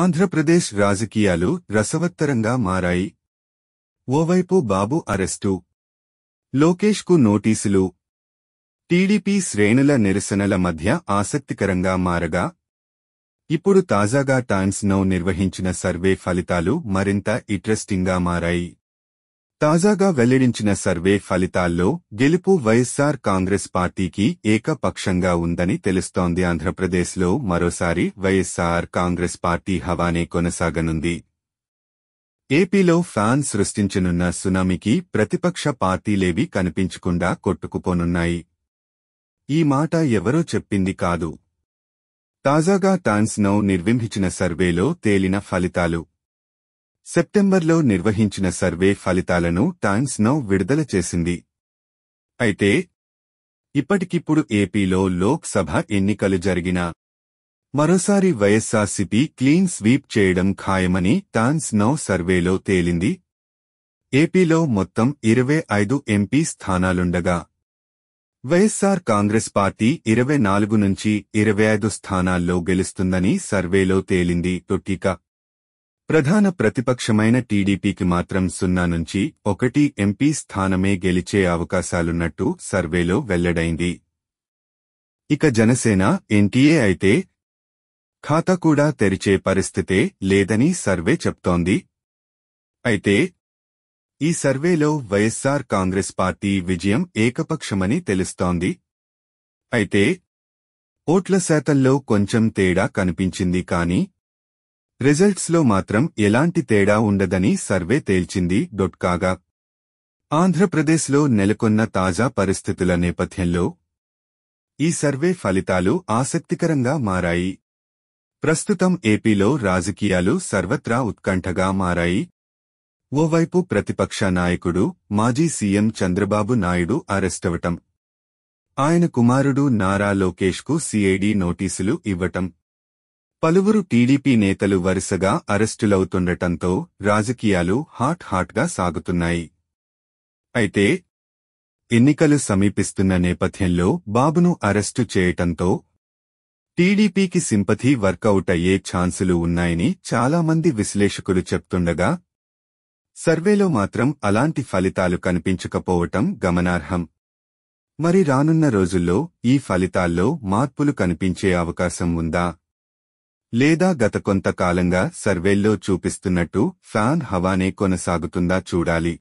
ఆంధ్రప్రదేశ్ రాజకీయాలు రసవత్తరంగా మారాయి ఓవైపు బాబు అరెస్టు లోకేష్కు నోటీసులు టీడీపీ శ్రేణుల నిరసనల మధ్య ఆసక్తికరంగా మారగా ఇప్పుడు తాజాగా టైమ్స్ నౌ నిర్వహించిన సర్వే ఫలితాలు మరింత ఇంట్రెస్టింగ్గా మారాయి తాజాగా వెల్లడించిన సర్వే ఫలితాల్లో గెలుపు వైఎస్సార్ కాంగ్రెస్ పార్టీకి ఏకపక్షంగా ఉందని తెలుస్తోంది ఆంధ్రప్రదేశ్లో మరోసారి వైఎస్సార్ కాంగ్రెస్ పార్టీ హవానే కొనసాగనుంది ఏపీలో ఫ్యాన్ సృష్టించనున్న సునామీకి ప్రతిపక్ష పార్టీలేవి కనిపించకుండా కొట్టుకుపోనున్నాయి ఈ మాట ఎవరో చెప్పింది కాదు తాజాగా టాన్స్ నౌ నిర్వహించిన సర్వేలో తేలిన ఫలితాలు సెప్టెంబర్లో నిర్వహించిన సర్వే ఫలితాలను టైమ్స్ నౌ విడుదల చేసింది అయితే ఇప్పటికిప్పుడు ఏపీలో లోక్సభ ఎన్నికలు జరిగిన మరోసారి వైఎస్సార్సీపీ క్లీన్ స్వీప్ చేయడం ఖాయమని టాన్స్ నౌ సర్వేలో తేలింది ఏపీలో మొత్తం ఇరవై ఐదు ఎంపీ స్థానాలుండగా వైఎస్సార్ కాంగ్రెస్ పార్టీ ఇరవై నాలుగు నుంచి ఇరవై ఐదు స్థానాల్లో గెలుస్తుందని సర్వేలో తేలింది తొట్టిక ప్రధాన ప్రతిపక్షమైన టీడీపీకి మాత్రం సున్నా నుంచి ఒకటి ఎంపీ స్థానమే గెలిచే అవకాశాలున్నట్టు సర్వేలో వెల్లడైంది ఇక జనసేన ఎన్టీఏ అయితే ఖాతా కూడా తెరిచే పరిస్థితే లేదని సర్వే చెప్తోంది అయితే ఈ సర్వేలో వైఎస్సార్ కాంగ్రెస్ పార్టీ విజయం ఏకపక్షమని తెలుస్తోంది అయితే ఓట్ల శాతంలో కొంచెం తేడా కనిపించింది కానీ రిజల్ట్స్లో మాత్రం ఎలాంటి తేడా ఉండదని సర్వే తేల్చింది డొట్కాగా ఆంధ్రప్రదేశ్లో నెలకొన్న తాజా పరిస్థితుల నేపథ్యంలో ఈ సర్వే ఫలితాలు ఆసక్తికరంగా మారాయి ప్రస్తుతం ఏపీలో రాజకీయాలు సర్వత్రా ఉత్కంఠగా మారాయి ఓవైపు ప్రతిపక్ష నాయకుడు మాజీ సీఎం చంద్రబాబు నాయుడు అరెస్టవటం ఆయన కుమారుడు నారా లోకేష్కు సీఐడి నోటీసులు ఇవ్వటం పలువురు టీడీపీ నేతలు వరుసగా అరెస్టులవుతుండటంతో రాజకీయాలు హాట్ హాట్గా సాగుతున్నాయి అయితే ఎన్నికలు సమీపిస్తున్న నేపథ్యంలో బాబును అరెస్టు చేయటంతో టీడీపీకి సింపథీ వర్కౌట్ అయ్యే ఛాన్సులు ఉన్నాయని చాలామంది విశ్లేషకులు చెప్తుండగా సర్వేలో మాత్రం అలాంటి ఫలితాలు కనిపించకపోవటం గమనార్హం మరి రానున్న రోజుల్లో ఈ ఫలితాల్లో మార్పులు కనిపించే అవకాశం ఉందా లేదా గత కొంతకాలంగా సర్వేల్లో చూపిస్తున్నట్టు ఫ్యాన్ హవానే కొనసాగుతుందా చూడాలి